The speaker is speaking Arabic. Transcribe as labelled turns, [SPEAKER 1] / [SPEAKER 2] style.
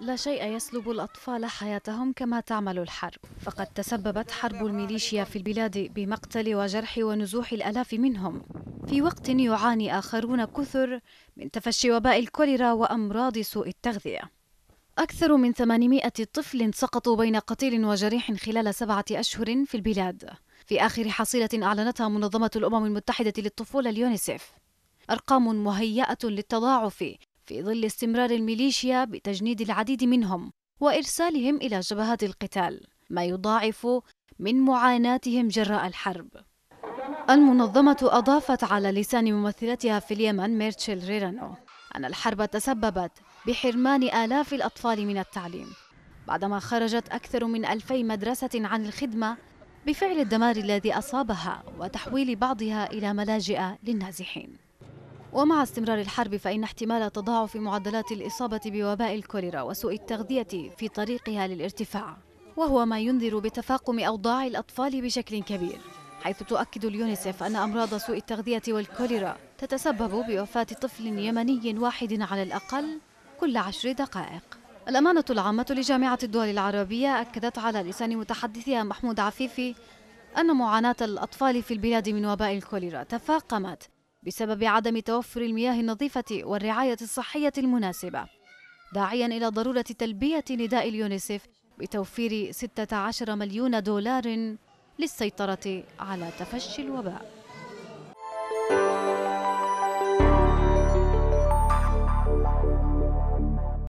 [SPEAKER 1] لا شيء يسلب الأطفال حياتهم كما تعمل الحرب فقد تسببت حرب الميليشيا في البلاد بمقتل وجرح ونزوح الألاف منهم في وقت يعاني آخرون كثر من تفشي وباء الكوليرا وأمراض سوء التغذية أكثر من 800 طفل سقطوا بين قتيل وجريح خلال سبعة أشهر في البلاد في آخر حصيلة أعلنتها منظمة الأمم المتحدة للطفولة اليونيسف أرقام مهيئة للتضاعف في ظل استمرار الميليشيا بتجنيد العديد منهم وإرسالهم إلى جبهات القتال ما يضاعف من معاناتهم جراء الحرب المنظمة أضافت على لسان ممثلتها في اليمن ميرتشل ريرانو أن الحرب تسببت بحرمان آلاف الأطفال من التعليم بعدما خرجت أكثر من ألفي مدرسة عن الخدمة بفعل الدمار الذي أصابها وتحويل بعضها إلى ملاجئ للنازحين ومع استمرار الحرب فإن احتمال تضاعف معدلات الإصابة بوباء الكوليرا وسوء التغذية في طريقها للارتفاع وهو ما ينذر بتفاقم أوضاع الأطفال بشكل كبير حيث تؤكد اليونيسف أن أمراض سوء التغذية والكوليرا تتسبب بوفاة طفل يمني واحد على الأقل كل عشر دقائق الأمانة العامة لجامعة الدول العربية أكدت على لسان متحدثها محمود عفيفي أن معاناة الأطفال في البلاد من وباء الكوليرا تفاقمت بسبب عدم توفر المياه النظيفة والرعاية الصحية المناسبة داعيا إلى ضرورة تلبية نداء اليونيسف بتوفير 16 مليون دولار للسيطرة على تفشي الوباء